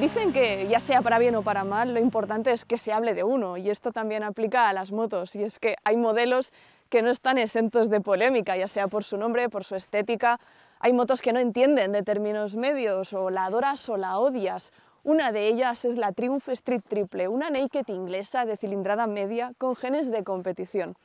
Dicen que ya sea para bien o para mal, lo importante es que se hable de uno y esto también aplica a las motos y es que hay modelos que no están exentos de polémica, ya sea por su nombre, por su estética. Hay motos que no entienden de términos medios, o la adoras o la odias. Una de ellas es la Triumph Street Triple, una naked inglesa de cilindrada media con genes de competición.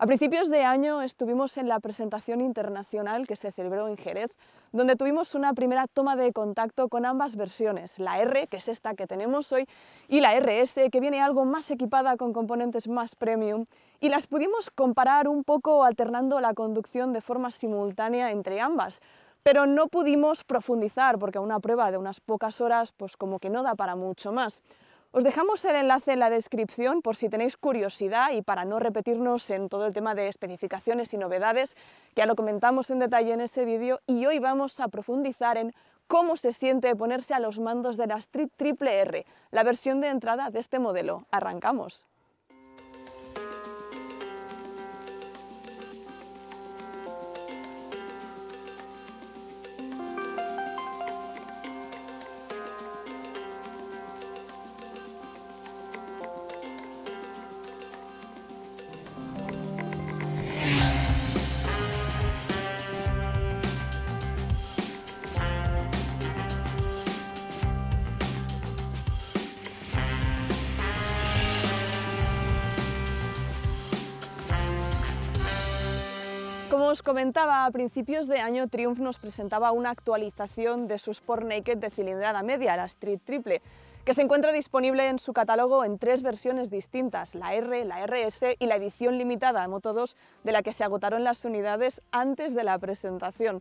A principios de año estuvimos en la presentación internacional que se celebró en Jerez, donde tuvimos una primera toma de contacto con ambas versiones, la R, que es esta que tenemos hoy, y la RS, que viene algo más equipada con componentes más premium, y las pudimos comparar un poco alternando la conducción de forma simultánea entre ambas, pero no pudimos profundizar porque una prueba de unas pocas horas pues como que no da para mucho más. Os dejamos el enlace en la descripción por si tenéis curiosidad y para no repetirnos en todo el tema de especificaciones y novedades, que ya lo comentamos en detalle en ese vídeo y hoy vamos a profundizar en cómo se siente ponerse a los mandos de la Street Triple R, la versión de entrada de este modelo. ¡Arrancamos! Como os comentaba, a principios de año Triumph nos presentaba una actualización de su Sport Naked de cilindrada media, la Street Triple, que se encuentra disponible en su catálogo en tres versiones distintas, la R, la RS y la edición limitada Moto 2, de la que se agotaron las unidades antes de la presentación.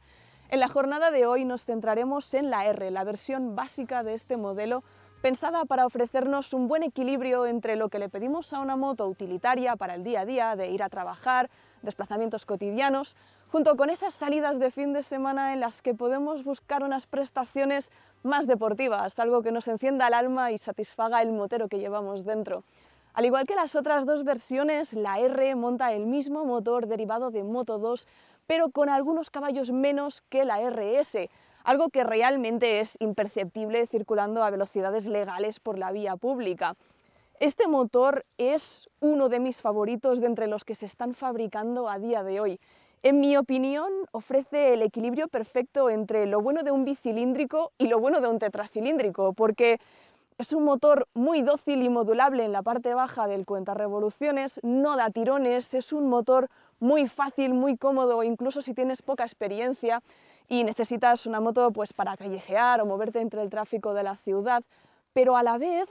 En la jornada de hoy nos centraremos en la R, la versión básica de este modelo, pensada para ofrecernos un buen equilibrio entre lo que le pedimos a una moto utilitaria para el día a día, de ir a trabajar, desplazamientos cotidianos, junto con esas salidas de fin de semana en las que podemos buscar unas prestaciones más deportivas, algo que nos encienda el alma y satisfaga el motero que llevamos dentro. Al igual que las otras dos versiones, la R monta el mismo motor derivado de Moto 2, pero con algunos caballos menos que la RS, algo que realmente es imperceptible circulando a velocidades legales por la vía pública. Este motor es uno de mis favoritos de entre los que se están fabricando a día de hoy. En mi opinión, ofrece el equilibrio perfecto entre lo bueno de un bicilíndrico y lo bueno de un tetracilíndrico, porque es un motor muy dócil y modulable en la parte baja del cuenta revoluciones, no da tirones, es un motor muy fácil, muy cómodo, incluso si tienes poca experiencia y necesitas una moto pues para callejear o moverte entre el tráfico de la ciudad, pero a la vez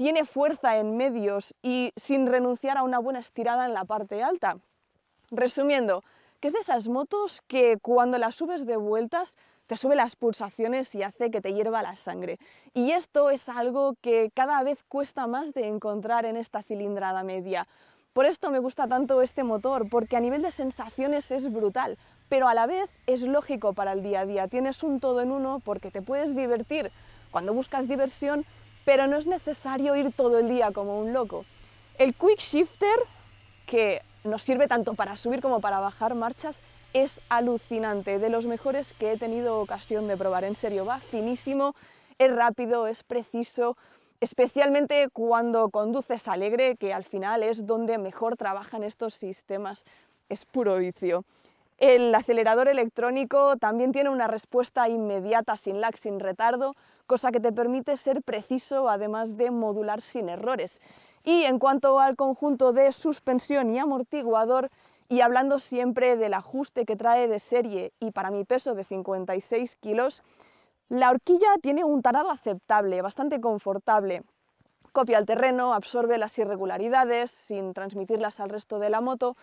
tiene fuerza en medios y sin renunciar a una buena estirada en la parte alta. Resumiendo, que es de esas motos que cuando las subes de vueltas te sube las pulsaciones y hace que te hierva la sangre. Y esto es algo que cada vez cuesta más de encontrar en esta cilindrada media. Por esto me gusta tanto este motor, porque a nivel de sensaciones es brutal, pero a la vez es lógico para el día a día. Tienes un todo en uno porque te puedes divertir cuando buscas diversión pero no es necesario ir todo el día como un loco. El quick shifter, que nos sirve tanto para subir como para bajar marchas, es alucinante, de los mejores que he tenido ocasión de probar, en serio, va finísimo, es rápido, es preciso, especialmente cuando conduces alegre, que al final es donde mejor trabajan estos sistemas, es puro vicio. El acelerador electrónico también tiene una respuesta inmediata, sin lag, sin retardo, cosa que te permite ser preciso, además de modular sin errores. Y en cuanto al conjunto de suspensión y amortiguador, y hablando siempre del ajuste que trae de serie y para mi peso de 56 kilos, la horquilla tiene un tarado aceptable, bastante confortable. Copia el terreno, absorbe las irregularidades sin transmitirlas al resto de la moto,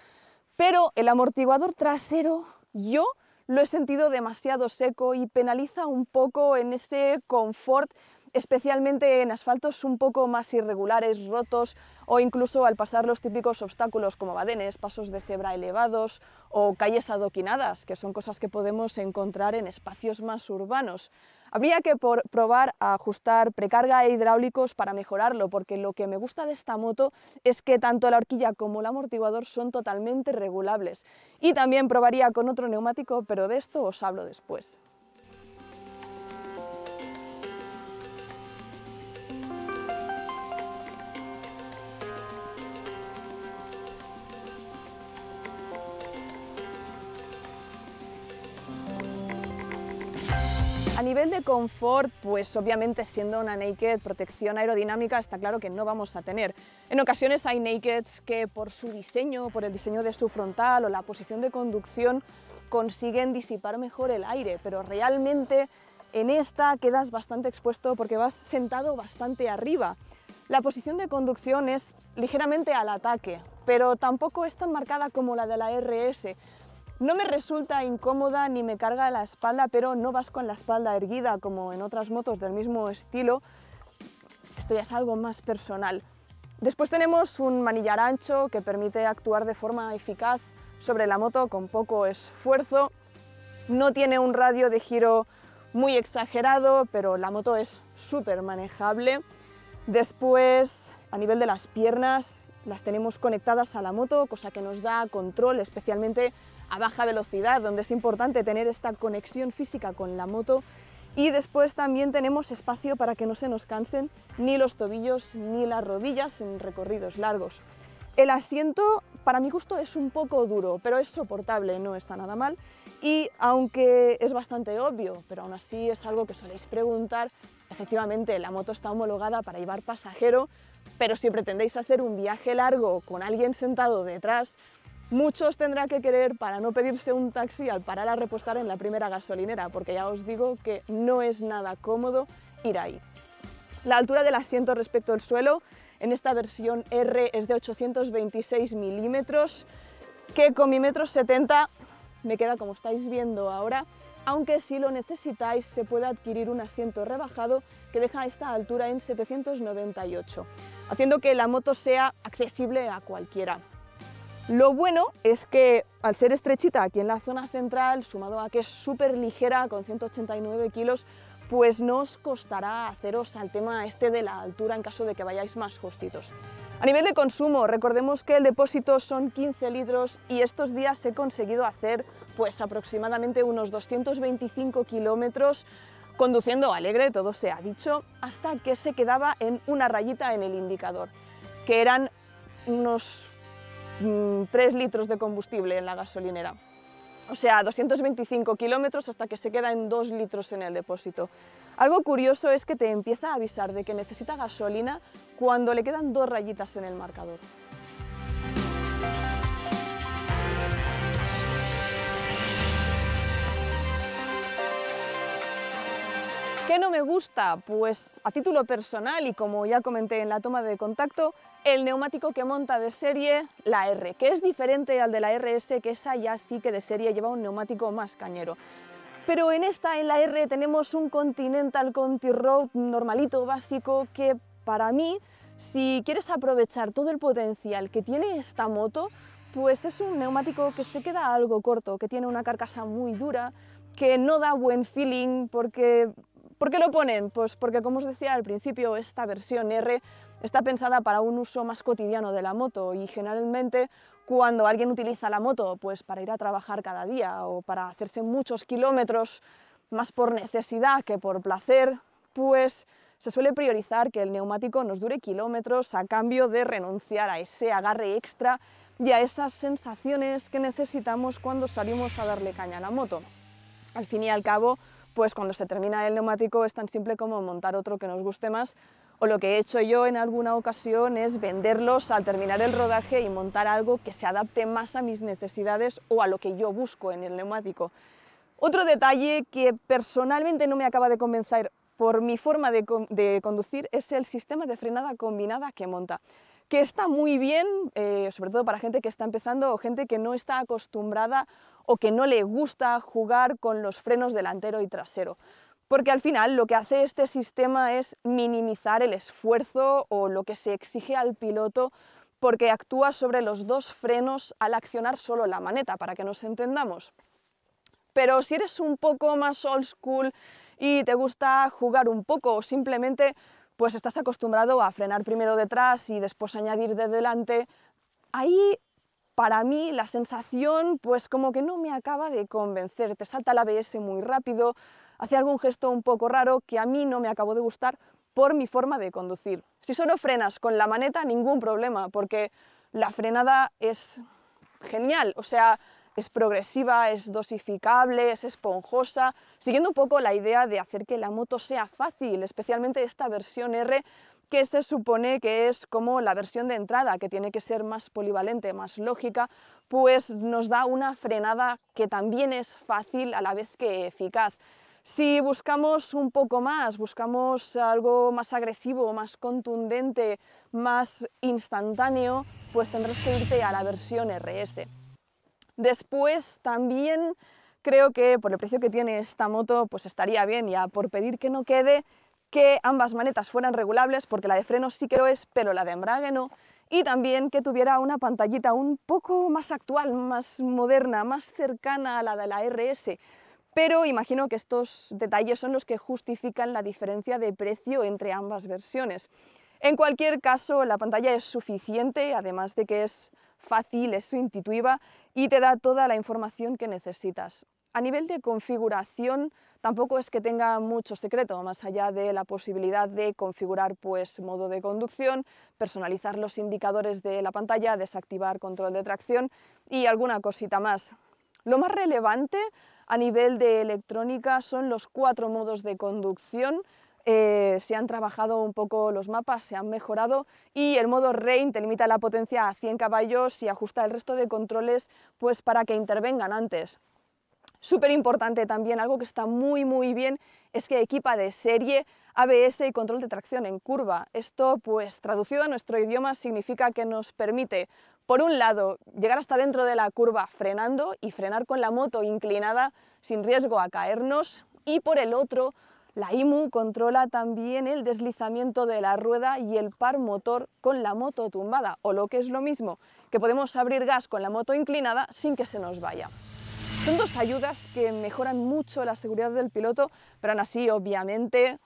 pero el amortiguador trasero yo lo he sentido demasiado seco y penaliza un poco en ese confort, especialmente en asfaltos un poco más irregulares, rotos o incluso al pasar los típicos obstáculos como badenes, pasos de cebra elevados o calles adoquinadas, que son cosas que podemos encontrar en espacios más urbanos. Habría que probar a ajustar precarga e hidráulicos para mejorarlo, porque lo que me gusta de esta moto es que tanto la horquilla como el amortiguador son totalmente regulables. Y también probaría con otro neumático, pero de esto os hablo después. nivel de confort, pues obviamente siendo una naked, protección aerodinámica está claro que no vamos a tener. En ocasiones hay nakeds que por su diseño, por el diseño de su frontal o la posición de conducción, consiguen disipar mejor el aire, pero realmente en esta quedas bastante expuesto porque vas sentado bastante arriba. La posición de conducción es ligeramente al ataque, pero tampoco es tan marcada como la de la RS. No me resulta incómoda ni me carga la espalda, pero no vas con la espalda erguida como en otras motos del mismo estilo. Esto ya es algo más personal. Después tenemos un manillar ancho que permite actuar de forma eficaz sobre la moto con poco esfuerzo. No tiene un radio de giro muy exagerado, pero la moto es súper manejable. Después, a nivel de las piernas, las tenemos conectadas a la moto, cosa que nos da control, especialmente a baja velocidad, donde es importante tener esta conexión física con la moto. Y después también tenemos espacio para que no se nos cansen ni los tobillos ni las rodillas en recorridos largos. El asiento, para mi gusto, es un poco duro, pero es soportable, no está nada mal. Y aunque es bastante obvio, pero aún así es algo que soléis preguntar, efectivamente la moto está homologada para llevar pasajero, pero si pretendéis hacer un viaje largo con alguien sentado detrás, Muchos tendrá que querer para no pedirse un taxi al parar a repostar en la primera gasolinera, porque ya os digo que no es nada cómodo ir ahí. La altura del asiento respecto al suelo en esta versión R es de 826 milímetros, que con mi metro 70 me queda como estáis viendo ahora, aunque si lo necesitáis se puede adquirir un asiento rebajado que deja esta altura en 798, haciendo que la moto sea accesible a cualquiera. Lo bueno es que al ser estrechita aquí en la zona central, sumado a que es súper ligera con 189 kilos, pues nos costará haceros al tema este de la altura en caso de que vayáis más justitos. A nivel de consumo, recordemos que el depósito son 15 litros y estos días he conseguido hacer pues aproximadamente unos 225 kilómetros conduciendo alegre, todo se ha dicho, hasta que se quedaba en una rayita en el indicador, que eran unos 3 mm, litros de combustible en la gasolinera. O sea, 225 kilómetros hasta que se queda en 2 litros en el depósito. Algo curioso es que te empieza a avisar de que necesita gasolina cuando le quedan dos rayitas en el marcador. no me gusta? Pues a título personal y como ya comenté en la toma de contacto, el neumático que monta de serie la R, que es diferente al de la RS, que esa ya sí que de serie lleva un neumático más cañero. Pero en esta, en la R, tenemos un Continental Conti Road normalito, básico, que para mí, si quieres aprovechar todo el potencial que tiene esta moto, pues es un neumático que se queda algo corto, que tiene una carcasa muy dura, que no da buen feeling porque ¿Por qué lo ponen? Pues porque, como os decía al principio, esta versión R está pensada para un uso más cotidiano de la moto y generalmente cuando alguien utiliza la moto pues para ir a trabajar cada día o para hacerse muchos kilómetros más por necesidad que por placer, pues se suele priorizar que el neumático nos dure kilómetros a cambio de renunciar a ese agarre extra y a esas sensaciones que necesitamos cuando salimos a darle caña a la moto. Al fin y al cabo, pues cuando se termina el neumático es tan simple como montar otro que nos guste más o lo que he hecho yo en alguna ocasión es venderlos al terminar el rodaje y montar algo que se adapte más a mis necesidades o a lo que yo busco en el neumático. Otro detalle que personalmente no me acaba de convencer por mi forma de, de conducir es el sistema de frenada combinada que monta que está muy bien, eh, sobre todo para gente que está empezando o gente que no está acostumbrada o que no le gusta jugar con los frenos delantero y trasero. Porque al final lo que hace este sistema es minimizar el esfuerzo o lo que se exige al piloto porque actúa sobre los dos frenos al accionar solo la maneta, para que nos entendamos. Pero si eres un poco más old school y te gusta jugar un poco o simplemente pues estás acostumbrado a frenar primero detrás y después añadir de delante. Ahí, para mí, la sensación, pues como que no me acaba de convencer. Te salta la ABS muy rápido, hace algún gesto un poco raro que a mí no me acabo de gustar por mi forma de conducir. Si solo frenas con la maneta, ningún problema, porque la frenada es genial. O sea, es progresiva, es dosificable, es esponjosa, siguiendo un poco la idea de hacer que la moto sea fácil, especialmente esta versión R que se supone que es como la versión de entrada, que tiene que ser más polivalente, más lógica, pues nos da una frenada que también es fácil a la vez que eficaz. Si buscamos un poco más, buscamos algo más agresivo, más contundente, más instantáneo, pues tendrás que irte a la versión RS. Después también creo que por el precio que tiene esta moto pues estaría bien ya por pedir que no quede que ambas manetas fueran regulables porque la de freno sí que lo es pero la de embrague no y también que tuviera una pantallita un poco más actual, más moderna, más cercana a la de la RS. Pero imagino que estos detalles son los que justifican la diferencia de precio entre ambas versiones. En cualquier caso, la pantalla es suficiente, además de que es fácil, es intuitiva y te da toda la información que necesitas. A nivel de configuración tampoco es que tenga mucho secreto, más allá de la posibilidad de configurar pues, modo de conducción, personalizar los indicadores de la pantalla, desactivar control de tracción y alguna cosita más. Lo más relevante a nivel de electrónica son los cuatro modos de conducción eh, se han trabajado un poco los mapas, se han mejorado y el modo rain te limita la potencia a 100 caballos y ajusta el resto de controles pues para que intervengan antes. Súper importante también, algo que está muy muy bien, es que equipa de serie ABS y control de tracción en curva. Esto, pues traducido a nuestro idioma, significa que nos permite, por un lado, llegar hasta dentro de la curva frenando y frenar con la moto inclinada sin riesgo a caernos, y por el otro, la IMU controla también el deslizamiento de la rueda y el par motor con la moto tumbada, o lo que es lo mismo, que podemos abrir gas con la moto inclinada sin que se nos vaya. Son dos ayudas que mejoran mucho la seguridad del piloto, pero aún así, obviamente,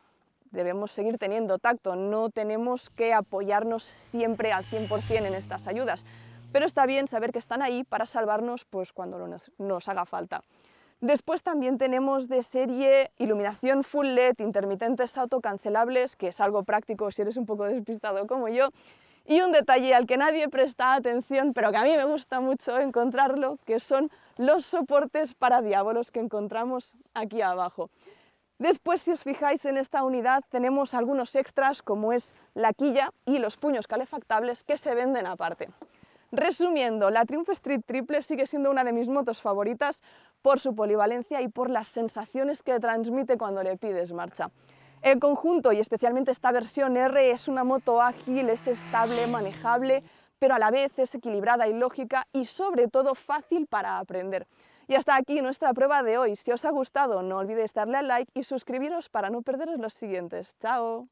debemos seguir teniendo tacto. No tenemos que apoyarnos siempre al 100% en estas ayudas, pero está bien saber que están ahí para salvarnos pues, cuando nos haga falta. Después también tenemos de serie iluminación full LED, intermitentes autocancelables, que es algo práctico si eres un poco despistado como yo, y un detalle al que nadie presta atención, pero que a mí me gusta mucho encontrarlo, que son los soportes para diábolos que encontramos aquí abajo. Después, si os fijáis en esta unidad, tenemos algunos extras como es la quilla y los puños calefactables que se venden aparte. Resumiendo, la Triumph Street Triple sigue siendo una de mis motos favoritas por su polivalencia y por las sensaciones que transmite cuando le pides marcha. El conjunto, y especialmente esta versión R, es una moto ágil, es estable, manejable, pero a la vez es equilibrada y lógica y sobre todo fácil para aprender. Y hasta aquí nuestra prueba de hoy. Si os ha gustado, no olvidéis darle al like y suscribiros para no perderos los siguientes. ¡Chao!